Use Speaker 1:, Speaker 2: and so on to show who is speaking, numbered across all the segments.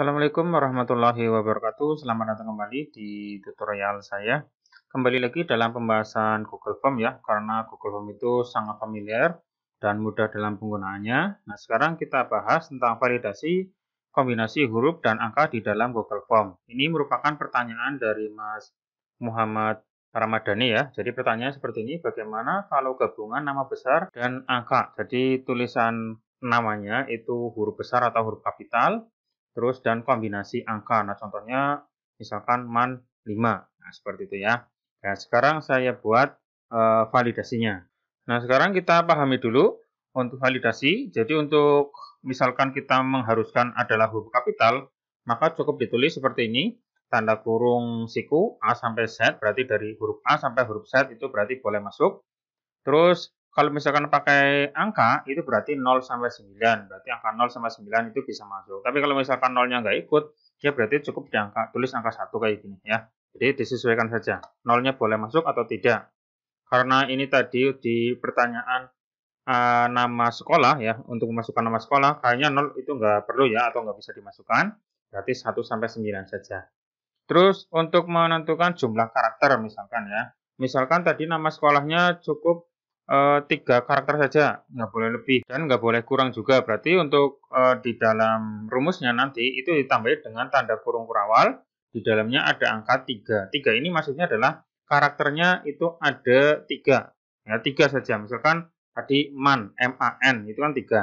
Speaker 1: Assalamualaikum warahmatullahi wabarakatuh. Selamat datang kembali di tutorial saya. Kembali lagi dalam pembahasan Google Form ya, karena Google Form itu sangat familiar dan mudah dalam penggunaannya. Nah, sekarang kita bahas tentang validasi kombinasi huruf dan angka di dalam Google Form. Ini merupakan pertanyaan dari Mas Muhammad Ramadhani ya. Jadi pertanyaan seperti ini, bagaimana kalau gabungan nama besar dan angka? Jadi tulisan namanya itu huruf besar atau huruf kapital, terus dan kombinasi angka. Nah, contohnya misalkan man 5. Nah, seperti itu ya. Nah, sekarang saya buat e, validasinya. Nah, sekarang kita pahami dulu untuk validasi. Jadi untuk misalkan kita mengharuskan adalah huruf kapital, maka cukup ditulis seperti ini. Tanda kurung siku A sampai Z, berarti dari huruf A sampai huruf Z itu berarti boleh masuk. Terus kalau misalkan pakai angka itu berarti 0 sampai 9. Berarti angka 0 sampai 9 itu bisa masuk. Tapi kalau misalkan 0-nya nggak ikut, ya berarti cukup di angka, tulis angka 1 kayak gini ya. Jadi disesuaikan saja. 0-nya boleh masuk atau tidak. Karena ini tadi di pertanyaan uh, nama sekolah ya, untuk memasukkan nama sekolah, kayaknya 0 itu nggak perlu ya atau nggak bisa dimasukkan. Berarti 1 sampai 9 saja. Terus untuk menentukan jumlah karakter misalkan ya. Misalkan tadi nama sekolahnya cukup uh, tiga karakter saja, nggak boleh lebih dan nggak boleh kurang juga. Berarti untuk uh, di dalam rumusnya nanti itu ditambahi dengan tanda kurung kurawal, di dalamnya ada angka tiga. Tiga ini maksudnya adalah karakternya itu ada tiga, ya tiga saja. Misalkan tadi man, m a n itu kan tiga.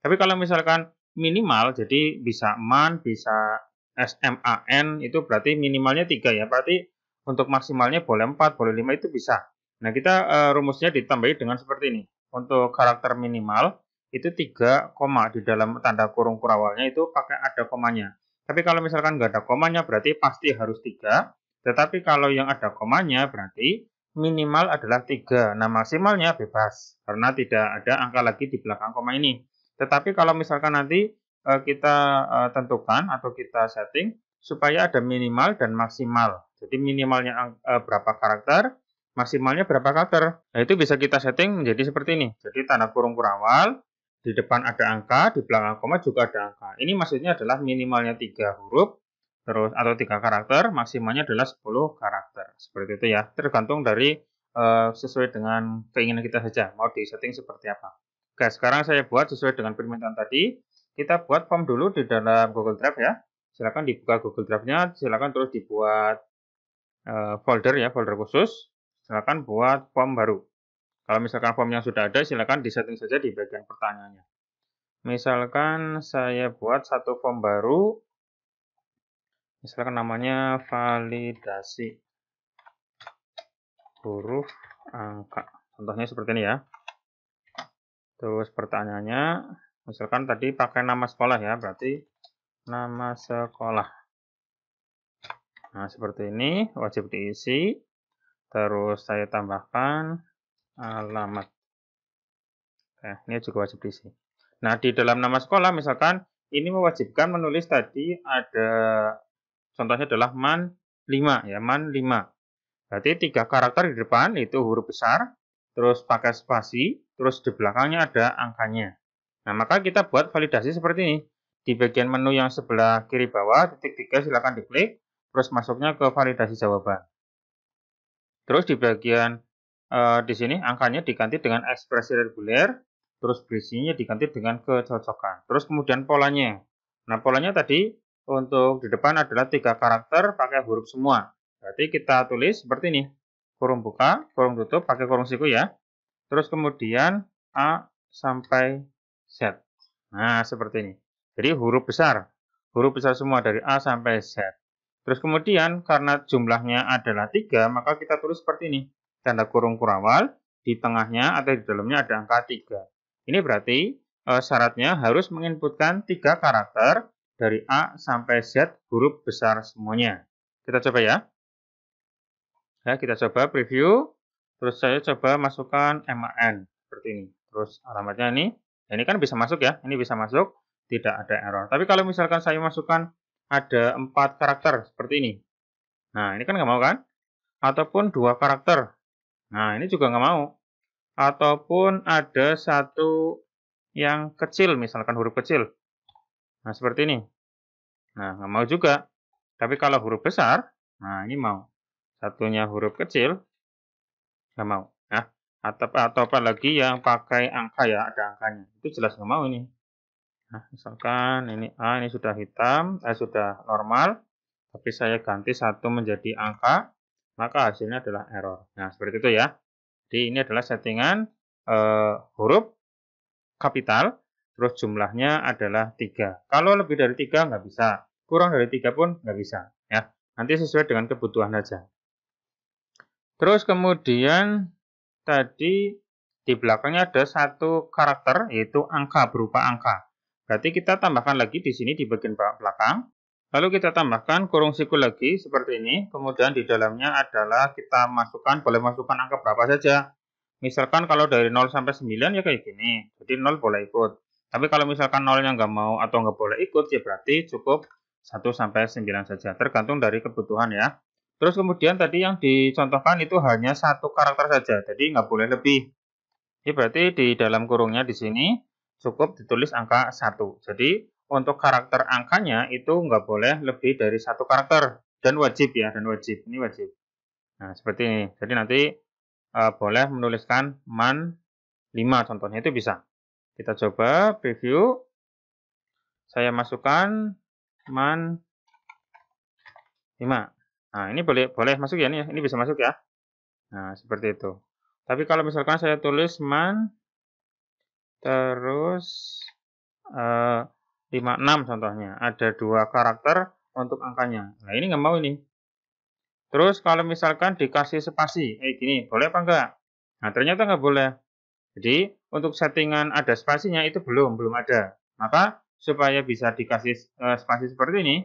Speaker 1: Tapi kalau misalkan minimal, jadi bisa man, bisa s m a n itu berarti minimalnya tiga ya. Berarti untuk maksimalnya boleh 4, boleh 5 itu bisa. Nah, kita uh, rumusnya ditambahi dengan seperti ini. Untuk karakter minimal, itu 3 koma di dalam tanda kurung kurawalnya itu pakai ada komanya. Tapi kalau misalkan nggak ada komanya, berarti pasti harus 3. Tetapi kalau yang ada komanya, berarti minimal adalah 3. Nah, maksimalnya bebas. Karena tidak ada angka lagi di belakang koma ini. Tetapi kalau misalkan nanti uh, kita uh, tentukan atau kita setting, supaya ada minimal dan maksimal. Jadi minimalnya uh, berapa karakter, maksimalnya berapa karakter. Nah, itu bisa kita setting menjadi seperti ini. Jadi tanda kurung kurawal, di depan ada angka, di belakang koma juga ada angka. Ini maksudnya adalah minimalnya 3 huruf, terus atau 3 karakter, maksimalnya adalah 10 karakter. Seperti itu ya, tergantung dari uh, sesuai dengan keinginan kita saja, mau di setting seperti apa. Oke, sekarang saya buat sesuai dengan permintaan tadi. Kita buat form dulu di dalam Google Drive ya. Silahkan dibuka Google Drive-nya, silahkan terus dibuat uh, folder ya, folder khusus Silakan buat form baru. Kalau misalkan form yang sudah ada, silakan disetting saja di bagian pertanyaannya. Misalkan saya buat satu form baru, misalkan namanya validasi huruf angka. Contohnya seperti ini ya. Terus pertanyaannya, misalkan tadi pakai nama sekolah ya, berarti nama sekolah. Nah, seperti ini, wajib diisi terus saya tambahkan alamat nah, ini juga wajib diisi nah di dalam nama sekolah misalkan ini mewajibkan menulis tadi ada contohnya adalah man 5 ya man 5 berarti tiga karakter di depan itu huruf besar terus pakai spasi terus di belakangnya ada angkanya nah maka kita buat validasi seperti ini di bagian menu yang sebelah kiri bawah titik tiga silakan diklik terus masuknya ke validasi jawaban Terus di bagian uh, di sini angkanya diganti dengan ekspresi reguler, terus berisinya diganti dengan kecocokan. Terus kemudian polanya. Nah, polanya tadi untuk di depan adalah tiga karakter pakai huruf semua. Berarti kita tulis seperti ini. Kurung buka, kurung tutup, pakai kurung siku ya. Terus kemudian A sampai Z. Nah, seperti ini. Jadi huruf besar. Huruf besar semua dari A sampai Z. Terus kemudian karena jumlahnya adalah 3, maka kita tulis seperti ini. Tanda kurung kurawal, di tengahnya atau di dalamnya ada angka 3. Ini berarti e, syaratnya harus menginputkan 3 karakter dari A sampai Z huruf besar semuanya. Kita coba ya. Ya, kita coba preview. Terus saya coba masukkan MAN seperti ini. Terus alamatnya ini. Ini kan bisa masuk ya. Ini bisa masuk. Tidak ada error. Tapi kalau misalkan saya masukkan ada empat karakter seperti ini. Nah, ini kan nggak mau kan? Ataupun dua karakter. Nah, ini juga nggak mau. Ataupun ada satu yang kecil, misalkan huruf kecil. Nah, seperti ini. Nah, nggak mau juga. Tapi kalau huruf besar, nah ini mau. Satunya huruf kecil, nggak mau. Nah, atau, atau lagi yang pakai angka ya, ada angkanya. Itu jelas nggak mau ini. Nah, misalkan ini A ini sudah hitam, eh, sudah normal, tapi saya ganti satu menjadi angka, maka hasilnya adalah error. Nah, seperti itu ya. Jadi ini adalah settingan eh, huruf kapital, terus jumlahnya adalah tiga. Kalau lebih dari tiga nggak bisa, kurang dari tiga pun nggak bisa. ya. Nanti sesuai dengan kebutuhan saja. Terus kemudian tadi di belakangnya ada satu karakter yaitu angka berupa angka. Berarti kita tambahkan lagi di sini di bagian belakang. Lalu kita tambahkan kurung siku lagi seperti ini. Kemudian di dalamnya adalah kita masukkan, boleh masukkan angka berapa saja. Misalkan kalau dari 0 sampai 9 ya kayak gini. Jadi 0 boleh ikut. Tapi kalau misalkan 0 yang nggak mau atau nggak boleh ikut, ya berarti cukup 1 sampai 9 saja. Tergantung dari kebutuhan ya. Terus kemudian tadi yang dicontohkan itu hanya satu karakter saja. Jadi nggak boleh lebih. Ini ya berarti di dalam kurungnya di sini cukup ditulis angka 1. Jadi untuk karakter angkanya itu nggak boleh lebih dari satu karakter dan wajib ya dan wajib ini wajib. Nah seperti ini. Jadi nanti uh, boleh menuliskan man 5 contohnya itu bisa. Kita coba preview. Saya masukkan man 5. Nah ini boleh boleh masuk ya ini, ya. ini bisa masuk ya. Nah seperti itu. Tapi kalau misalkan saya tulis man Terus uh, eh, 56 contohnya. Ada dua karakter untuk angkanya. Nah ini nggak mau ini. Terus kalau misalkan dikasih spasi, eh gini, boleh apa enggak? Nah ternyata nggak boleh. Jadi untuk settingan ada spasinya itu belum, belum ada. Maka supaya bisa dikasih uh, spasi seperti ini,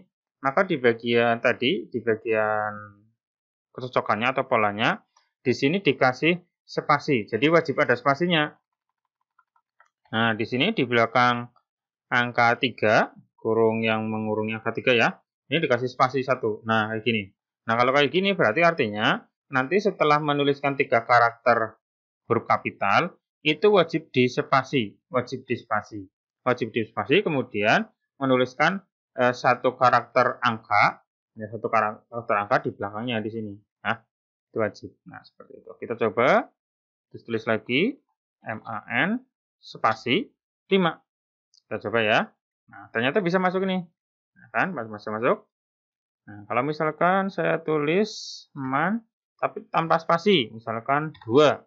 Speaker 1: maka di bagian tadi, di bagian kecocokannya atau polanya, di sini dikasih spasi. Jadi wajib ada spasinya. Nah, di sini di belakang angka 3, kurung yang mengurungi angka 3 ya, ini dikasih spasi satu Nah, kayak gini. Nah, kalau kayak gini berarti artinya nanti setelah menuliskan tiga karakter huruf kapital, itu wajib di spasi, wajib di spasi. Wajib di spasi, kemudian menuliskan eh, satu karakter angka, ya, satu karakter angka di belakangnya di sini. Nah, itu wajib. Nah, seperti itu. Kita coba, terus tulis lagi, MAN, spasi 5. Kita coba ya. Nah, ternyata bisa masuk ini. Nah, kan masuk masuk masuk. Nah, kalau misalkan saya tulis man tapi tanpa spasi, misalkan 2.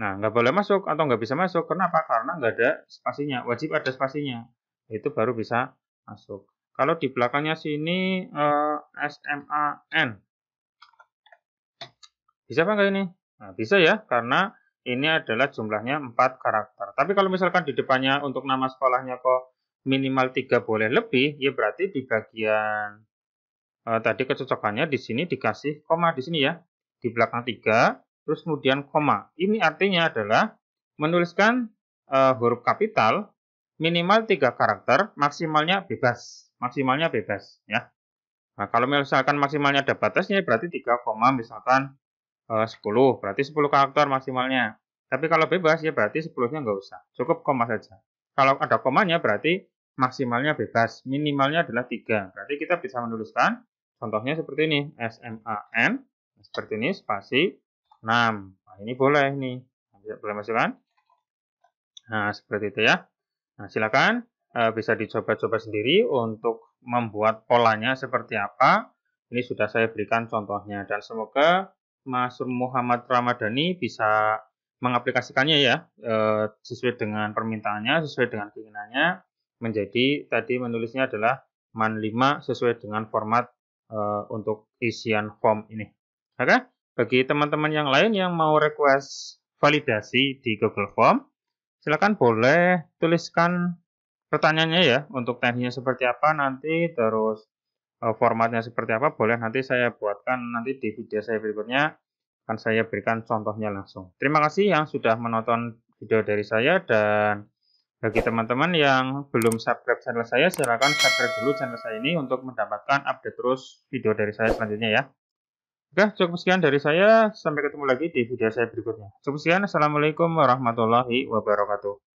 Speaker 1: Nah, nggak boleh masuk atau nggak bisa masuk. Kenapa? Karena nggak ada spasinya. Wajib ada spasinya. Itu baru bisa masuk. Kalau di belakangnya sini eh, SMAN. Bisa apa ini? Nah, bisa ya, karena ini adalah jumlahnya 4 karakter. Tapi kalau misalkan di depannya untuk nama sekolahnya kok minimal 3 boleh lebih, ya berarti di bagian eh, tadi kecocokannya di sini dikasih koma di sini ya. Di belakang 3, terus kemudian koma. Ini artinya adalah menuliskan eh, huruf kapital minimal 3 karakter, maksimalnya bebas. Maksimalnya bebas ya. Nah, kalau misalkan maksimalnya ada batasnya berarti 3, misalkan Eh, sepuluh 10 berarti 10 karakter maksimalnya tapi kalau bebas ya berarti 10 nya nggak usah cukup koma saja kalau ada komanya berarti maksimalnya bebas minimalnya adalah 3 berarti kita bisa menuliskan contohnya seperti ini SMAN seperti ini spasi 6 nah ini boleh nih bisa boleh masukkan nah seperti itu ya nah silakan eh, bisa dicoba-coba sendiri untuk membuat polanya seperti apa ini sudah saya berikan contohnya dan semoga Mas Muhammad Ramadhani bisa mengaplikasikannya ya eh, sesuai dengan permintaannya, sesuai dengan keinginannya menjadi tadi menulisnya adalah man 5 sesuai dengan format eh, untuk isian form ini. Oke, bagi teman-teman yang lain yang mau request validasi di Google Form, silakan boleh tuliskan pertanyaannya ya untuk teknisnya seperti apa nanti terus Eh, formatnya seperti apa boleh nanti saya buatkan nanti di video saya berikutnya akan saya berikan contohnya langsung. Terima kasih yang sudah menonton video dari saya dan bagi teman-teman yang belum subscribe channel saya silahkan subscribe dulu channel saya ini untuk mendapatkan update terus video dari saya selanjutnya ya. Oke cukup sekian dari saya sampai ketemu lagi di video saya berikutnya. Cukup sekian Assalamualaikum warahmatullahi wabarakatuh.